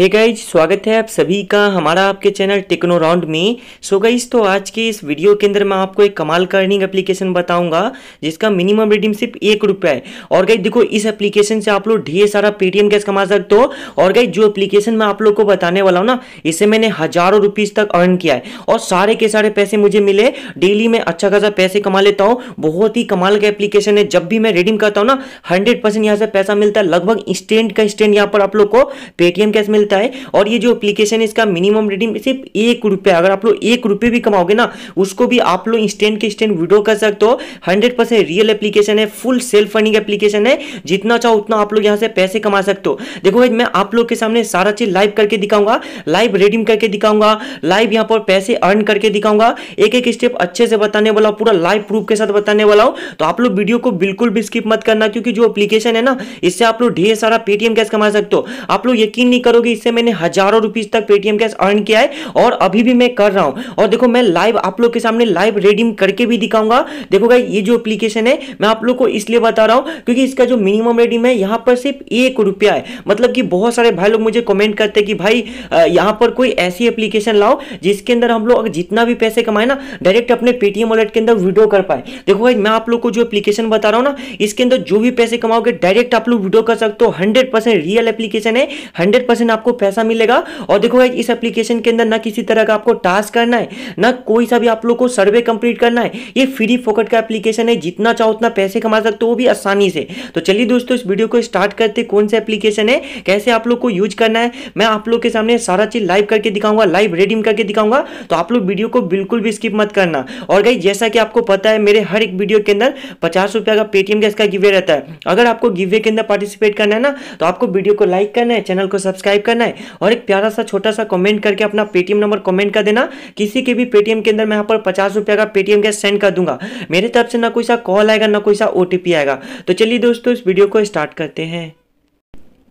हे hey guys स्वागत है आप सभी का हमारा आपके चैनल टेक्नो राउंड में सो so गाइज तो आज के इस वीडियो के अंदर मैं आपको एक कमाल का अर्निंग एप्लीकेशन बताऊंगा जिसका मिनिमम रेडिंग सिर्फ एक रुपया है और गाइज देखो इस एप्लीकेशन से आप लोग ढेर सारा पेटीएम कैश कमा सकते हो और गाइज जो एप्लीकेशन मैं आप लोग को बताने वाला हूँ ना इसे मैंने हजारों रुपीज तक अर्न किया है और सारे के सारे पैसे मुझे मिले डेली में अच्छा खासा पैसे कमा लेता हूँ बहुत ही कमाल का एप्लीकेशन है जब भी मैं रिडीम करता हूँ ना हंड्रेड परसेंट यहाँ से पैसा मिलता है लगभग इंस्टेंट का इंस्टेंट यहाँ पर आप लोग को पेटीएम कैश मिलता देता है और ये जो एप्लीकेशन है इसका मिनिमम रेडिंग सिर्फ एक रुपया अगर आप लोग एक रुपये भी कमाओगे ना उसको भी आप लोग इंस्टेंट के इंस्टेंट विड्रॉ कर सकते हो हंड्रेड परसेंट रियल एप्लीकेशन है फुल सेल्फ फंडिंग एप्लीकेशन है जितना चाहो उतना आप लोग यहाँ से पैसे कमा सकते हो देखो भाई मैं आप लोग के सामने सारा चीज लाइव करके दिखाऊंगा लाइव रेडिंग करके दिखाऊंगा लाइव यहाँ पर पैसे अर्न करके दिखाऊंगा एक एक स्टेप अच्छे से बताने वाला पूरा लाइव प्रूफ के साथ बताने वाला हूँ तो आप लोग वीडियो को बिल्कुल भी स्किप मत करना क्योंकि जो एप्लीकेशन है ना इससे आप लोग ढेर सारा पेटीएम कैश कमा सकते हो आप लोग यकीन नहीं करोगे भी इससे मैंने हजारों रुपीज तक पेटीएम कैश अर्न किया है और अभी भी मैं कर रहा हूं और देखो मैं लाइव आप लोग के सामने लाइव रेडीम करके भी दिखाऊंगा देखो भाई ये जो एप्लीकेशन है मैं आप लोग को इसलिए बता रहा हूं क्योंकि इसका जो मिनिमम रेडीम है यहां पर सिर्फ एक रुपया है मतलब कि बहुत सारे भाई लोग मुझे कमेंट करते कि भाई यहां पर कोई ऐसी एप्लीकेशन लाओ जिसके अंदर हम लोग जितना भी पैसे कमाए ना डायरेक्ट अपने पेटीएम वॉलेट के अंदर वीडियो कर पाए देखो भाई मैं आप लोग को जो एप्लीकेशन बता रहा हूँ ना इसके अंदर जो भी पैसे कमाओगे डायरेक्ट आप लोग वीडियो कर सकते हो हंड्रेड रियल एप्लीकेशन है हंड्रेड आपको पैसा मिलेगा और देखो इस एप्लीकेशन के अंदर ना किसी तरह का आपको टास्क करना है ना कोई सा भी आप लोग को सर्वे कंप्लीट करना है ये फ्री फोकट का एप्लीकेशन है जितना चाहो उतना पैसे कमा सकते हो वो भी आसानी से तो चलिए दोस्तों इस वीडियो को स्टार्ट करते कौन सा एप्लीकेशन है कैसे आप लोग को यूज करना है मैं आप लोग के सामने सारा चीज लाइव करके दिखाऊंगा लाइव रेडीम करके दिखाऊंगा तो आप लोग वीडियो को बिल्कुल भी स्किप मत करना और गई जैसा कि आपको पता है मेरे हर एक वीडियो के अंदर पचास रुपया का पेटीएम का गिवे रहता है अगर आपको गिवे के अंदर पार्टिसिपेट करना है ना तो आपको वीडियो को लाइक करना है चैनल को सब्सक्राइब करना है और एक प्यारा सा छोटा सा कमेंट करके अपना पेटीएम नंबर कमेंट कर देना किसी के भी पेटीएम के अंदर मैं यहाँ पर पचास रुपया का पेटीएम कैश सेंड कर दूंगा मेरे तरफ से ना कोई सा कॉल आएगा ना कोई सा ओटीपी आएगा तो चलिए दोस्तों इस वीडियो को स्टार्ट करते हैं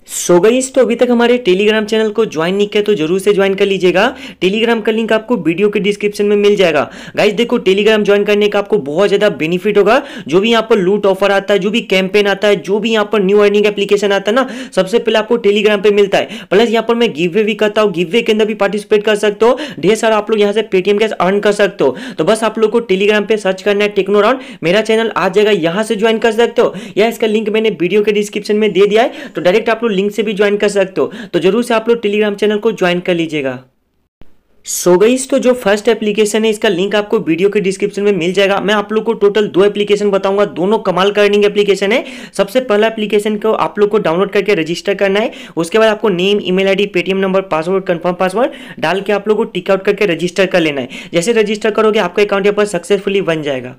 सो so गईस तो अभी तक हमारे टेलीग्राम चैनल को ज्वाइन नहीं किया तो जरूर से ज्वाइन कर लीजिएगा टेलीग्राम का लिंक आपको वीडियो के डिस्क्रिप्शन में मिल जाएगा गाइज देखो टेलीग्राम ज्वाइन करने का आपको बहुत ज्यादा बेनिफिट होगा जो भी यहाँ पर लूट ऑफर आता है जो भी कैंपेन आता है जो भी यहाँ पर न्यू अर्निंग एप्लीकेशन आता है ना सबसे पहले आपको टेलीग्राम पर मिलता है प्लस यहाँ पर मैं गिवे भी करता हूँ गिवे के अंदर भी पार्टिसिपेट कर सकते हो ढेर सारा आप लोग यहाँ से पेटीएम कैश अर्न कर सकते हो तो बस आप लोग को टेलीग्राम पर सर्च करना है टेक्नो राउंड मेरा चैनल आ जाएगा यहाँ से ज्वाइन कर सकते हो या इसका लिंक मैंने वीडियो के डिस्क्रिप्शन में दे दिया है तो डायरेक्ट आप लोग लिंक से भी ज्वाइन कर सकते हो तो जरूर से आप लोग टेलीग्राम चैनल को ज्वाइन कर लीजिएगा सो so गईस तो जो फर्स्ट एप्लीकेशन है इसका लिंक आपको वीडियो के डिस्क्रिप्शन में मिल जाएगा मैं आप लोग को टोटल दो एप्लीकेशन बताऊंगा दोनों कमाल का अर्निंग एप्लीकेशन है सबसे पहला एप्लीकेशन को आप लोग को डाउनलोड करके रजिस्टर करना है उसके बाद आपको name email ID Paytm number password confirm password डाल के आप लोग को टिकआउट करके रजिस्टर कर लेना है जैसे रजिस्टर करोगे आपका अकाउंट यहाँ पर सक्सेसफुली बन जाएगा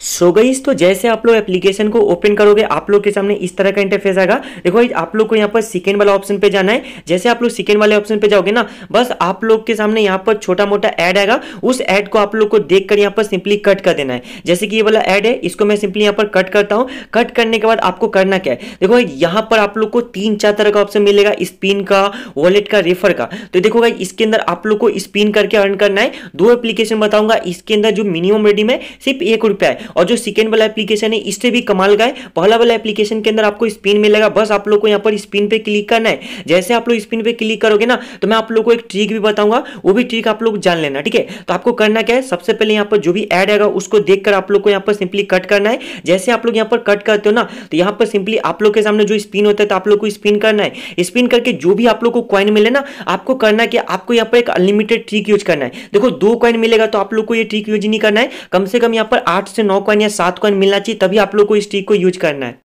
सो so गईस तो जैसे आप लोग एप्लीकेशन को ओपन करोगे आप लोग के सामने इस तरह का इंटरफेस आएगा देखो आप लोग को यहाँ पर सेकेंड वाला ऑप्शन पे जाना है जैसे आप लोग सेकेंड वाले ऑप्शन पे जाओगे ना बस आप लोग के सामने यहाँ पर छोटा मोटा ऐड आएगा उस ऐड को आप लोग को देख कर यहाँ पर सिंपली कट कर देना है जैसे कि ये वाला ऐड है इसको मैं सिंपली यहाँ पर कट करता हूँ कट करने के बाद आपको करना क्या है देखो भाई यहाँ पर आप लोग को तीन चार तरह का ऑप्शन मिलेगा स्पिन का वॉलेट का रेफर का तो देखो भाई इसके अंदर आप लोग को स्पिन करके अर्न करना है दो एप्लीकेशन बताऊंगा इसके अंदर जो मिनिमम रेडी है सिर्फ एक रुपया है और जो सेकेंड वाला एप्लीकेशन है इससे भी कमाल का है पहला वाला एप्लीकेशन के अंदर आपको स्पिन मिलेगा बस आप लोग को यहाँ पर स्पिन पे क्लिक करना है जैसे आप लोग स्पिन पे क्लिक करोगे ना तो मैं आप लोग को एक ट्रिक भी बताऊंगा वो भी ट्रिक आप लोग जान लेना ठीक है तो आपको करना क्या है सबसे पहले यहाँ पर जो भी एड आएगा उसको देख आप लोग को यहाँ पर सिंपली कट करना है जैसे आप लोग यहाँ पर कट करते हो ना तो यहाँ पर सिंपली आप लोग के सामने जो स्पिन होता है तो आप लोग को स्पिन करना है स्पिन करके जो भी आप लोग को क्वाइन मिले ना आपको करना क्या आपको यहाँ पर एक अनलिमिटेड ट्रिक यूज करना है देखो दो क्वाइन मिलेगा तो आप लोग को ये ट्रिक यूज नहीं करना है कम से कम यहाँ पर आठ से नौ नौ कॉइन या सात कॉइन मिलना चाहिए तभी आप लोग को इस ट्रिक को यूज करना है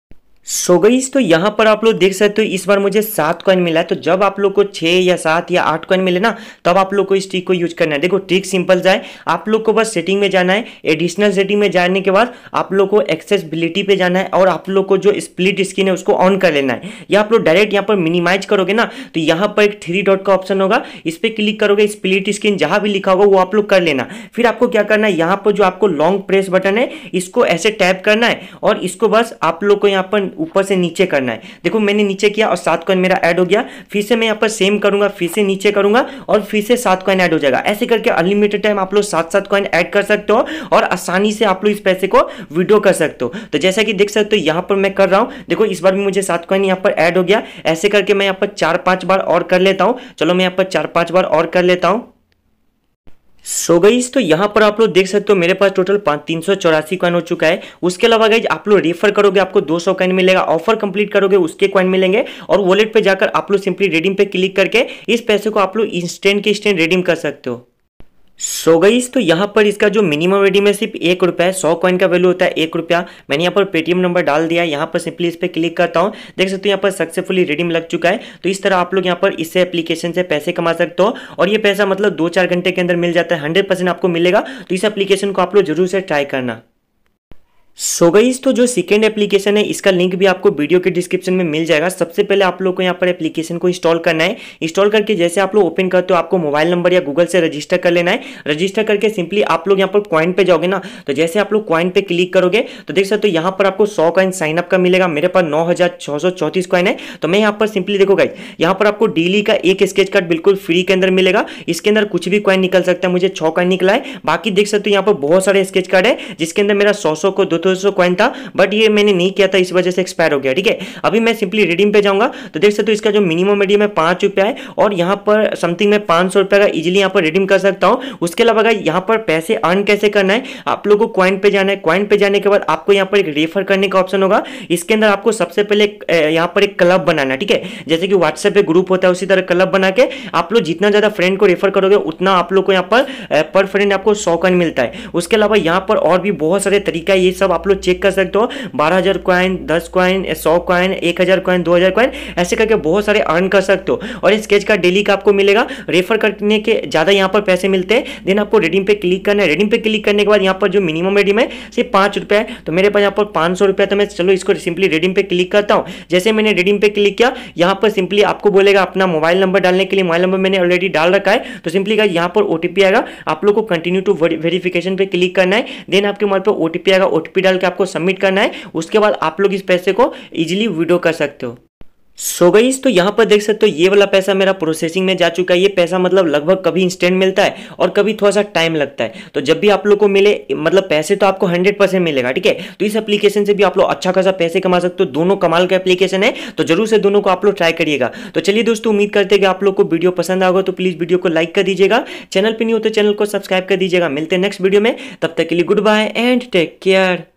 सो so तो यहाँ पर आप लोग देख सकते हो इस बार मुझे सात कॉइन मिला है तो जब आप लोग को छः या सात या आठ कॉइन मिले ना तब आप लोग को इस ट्रिक को यूज करना है देखो ट्रिक सिंपल जाए आप लोग को बस सेटिंग में जाना है एडिशनल सेटिंग में जाने के बाद आप लोग को एक्सेसबिलिटी पे जाना है और आप लोग को जो स्प्लिट स्क्रीन है उसको ऑन कर लेना है या आप लोग डायरेक्ट यहाँ पर मिनिमाइज करोगे ना तो यहाँ पर एक थ्री डॉट का ऑप्शन होगा इस पर क्लिक करोगे स्प्लिट स्क्रीन जहाँ भी लिखा होगा वो आप लोग कर लेना फिर आपको क्या करना है यहाँ पर जो आपको लॉन्ग प्रेस बटन है इसको ऐसे टैप करना है और इसको बस आप लोग को यहाँ पर ऊपर से नीचे करना है देखो मैंने नीचे किया और सात कॉइन मेरा ऐड हो गया फिर से मैं यहाँ पर सेम करूंगा फिर से नीचे करूंगा और फिर से सात कॉइन ऐड हो जाएगा ऐसे करके अनलिमिटेड टाइम आप लोग सात सात कॉइन ऐड कर सकते हो और आसानी से आप लोग इस पैसे को विड्रो कर सकते हो तो जैसा कि देख सकते हो यहाँ पर मैं कर रहा हूँ देखो इस बार भी मुझे सात कॉइन यहाँ पर ऐड हो गया ऐसे करके मैं यहाँ पर चार पाँच बार और कर लेता हूँ चलो मैं यहाँ पर चार पाँच बार और कर लेता हूँ सो so गईज तो यहाँ पर आप लोग देख सकते हो मेरे पास टोटल पाँच तीन सौ चौरासी कॉइन हो चुका है उसके अलावा गई आप लोग रेफर करोगे आपको दो सौ कॉइन मिलेगा ऑफर कंप्लीट करोगे उसके कॉइन मिलेंगे और वॉलेट पे जाकर आप लोग सिंपली रेडीम पे क्लिक करके इस पैसे को आप लोग इंस्टेंट के इंस्टेंट रेडीम कर सकते हो सो so गईस तो यहाँ पर इसका जो मिनिमम रेडीम है सिर्फ एक रुपया है सौ कॉइन का वैल्यू होता है एक रुपया मैंने यहाँ पर पेटीएम नंबर डाल दिया यहाँ पर सिंपली इस पर क्लिक करता हूँ देख सकते हो यहाँ पर सक्सेसफुली रेडीम लग चुका है तो इस तरह आप लोग यहाँ पर इससे एप्लीकेशन से पैसे कमा सकते हो और ये पैसा मतलब दो चार घंटे के अंदर मिल जाता है हंड्रेड आपको मिलेगा तो इस एप्लीकेशन को आप लोग जरूर से ट्राई करना सो so तो जो सेकेंड एप्लीकेशन है इसका लिंक भी आपको वीडियो के डिस्क्रिप्शन में मिल जाएगा सबसे पहले आप लोग को यहाँ पर एप्लीकेशन को इंस्टॉल करना है इंस्टॉल करके जैसे आप लोग ओपन करते हो आपको मोबाइल नंबर या गूगल से रजिस्टर कर लेना है रजिस्टर करके सिंपली आप लोग यहाँ पर क्वाइन पे जाओगे ना तो जैसे आप लोग क्वाइन पे क्लिक करोगे तो देख सकते हो यहाँ पर आपको सौ कॉइन साइनअप का मिलेगा मेरे पास नौ हजार है तो मैं यहाँ पर सिंपली देखो गाई यहाँ पर आपको डेली का एक स्केच कार्ड बिल्कुल फ्री के अंदर मिलेगा इसके अंदर कुछ भी क्वाइन निकल सकता है मुझे छः कॉइन निकला है बाकी देख सकते हो यहाँ पर बहुत सारे स्केच कार्ड है जिसके अंदर मेरा सौ को दो तो दो सौ कॉइन था बट ये मैंने नहीं किया था इस वजह से एक्सपायर हो गया ठीक है अभी मैं सिंपली रिडीम पे जाऊंगा तो देख सकते हो तो इसका जो मिनिमम रिडीम है पांच रुपया है और यहाँ पर समथिंग मैं पांच सौ रुपया का इजिली यहाँ पर रिडीम कर सकता हूँ उसके अलावा यहाँ पर पैसे अर्न कैसे करना है आप लोग को कॉइन पे जाना है कॉइन पे जाने के बाद आपको यहाँ पर एक रेफर करने का ऑप्शन होगा इसके अंदर आपको सबसे पहले यहाँ पर एक क्लब बनाना है ठीक है जैसे कि व्हाट्सएप पे ग्रुप होता है उसी तरह क्लब बना के आप लोग जितना ज़्यादा फ्रेंड को रेफर करोगे उतना आप लोग को यहाँ पर पर फ्रेंड आपको सौ कॉइन मिलता है उसके अलावा यहाँ पर और भी बहुत सारे तरीका है ये सब आप लोग चेक कर सकते हो बारह हज़ार क्वाइन दस क्वाइन सौ क्वाइन एक हज़ार क्वाइन दो हज़ार क्वाइन ऐसे करके बहुत सारे अर्न कर सकते हो और इस स्केच का डेली का आपको मिलेगा रेफर करने के ज़्यादा यहाँ पर पैसे मिलते हैं देन आपको रेडिंग पे क्लिक करना है रेडिंग पे क्लिक करने के बाद यहाँ पर जो मिनिमम रेडिंग है सिर्फ पांच रुपये है तो मेरे पास यहाँ पर पांच सौ रुपया तो मैं चलो इसको सिंपली रेडिंग पे क्लिक करता हूँ जैसे मैंने रेडिंग पे क्लिक किया यहाँ पर सिंपली आपको बोलेगा अपना मोबाइल नंबर डालने के लिए मोबाइल नंबर मैंने ऑलरेडी डाल रखा है तो सिंपली का यहाँ पर ओटीपी आएगा आप लोग को कंटिन्यू टू वेरिफिकेशन पे क्लिक करना है देन आपके मोबाइल पर ओटीपी आएगा ओटीपी डाल के आपको सबमिट करना है उसके बाद आप लोग इस पैसे को इजिली विड्रो कर सकते हो सो so गई तो यहाँ पर देख सकते हो ये वाला पैसा मेरा प्रोसेसिंग में जा चुका है ये पैसा मतलब लगभग कभी इंस्टेंट मिलता है और कभी थोड़ा सा टाइम लगता है तो जब भी आप लोग को मिले मतलब पैसे तो आपको 100 परसेंट मिलेगा ठीक है तो इस एप्लीकेशन से भी आप लोग अच्छा खासा पैसे कमा सकते हो दोनों कमाल का एप्लीकेशन है तो जरूर से दोनों को आप लोग ट्राई करिएगा तो चलिए दोस्तों उम्मीद करते कि आप लोग को वीडियो पसंद आगे तो प्लीज़ वीडियो को लाइक कर दीजिएगा चैनल पर नहीं होते तो चैनल को सब्सक्राइब कर दीजिएगा मिलते हैं नेक्स्ट वीडियो में तब तक के लिए goodbye and take care